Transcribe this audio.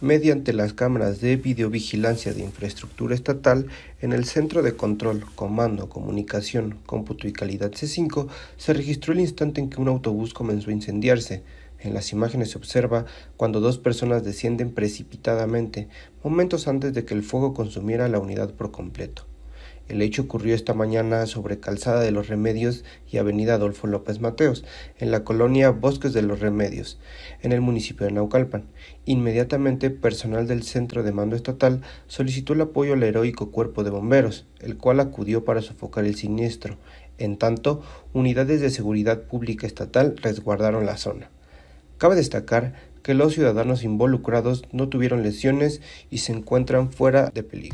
mediante las cámaras de videovigilancia de infraestructura estatal en el Centro de Control, Comando, Comunicación, Cómputo y Calidad C5 se registró el instante en que un autobús comenzó a incendiarse. En las imágenes se observa cuando dos personas descienden precipitadamente, momentos antes de que el fuego consumiera la unidad por completo. El hecho ocurrió esta mañana sobre Calzada de los Remedios y Avenida Adolfo López Mateos, en la colonia Bosques de los Remedios, en el municipio de Naucalpan. Inmediatamente, personal del Centro de Mando Estatal solicitó el apoyo al heroico cuerpo de bomberos, el cual acudió para sofocar el siniestro. En tanto, unidades de seguridad pública estatal resguardaron la zona. Cabe destacar que los ciudadanos involucrados no tuvieron lesiones y se encuentran fuera de peligro.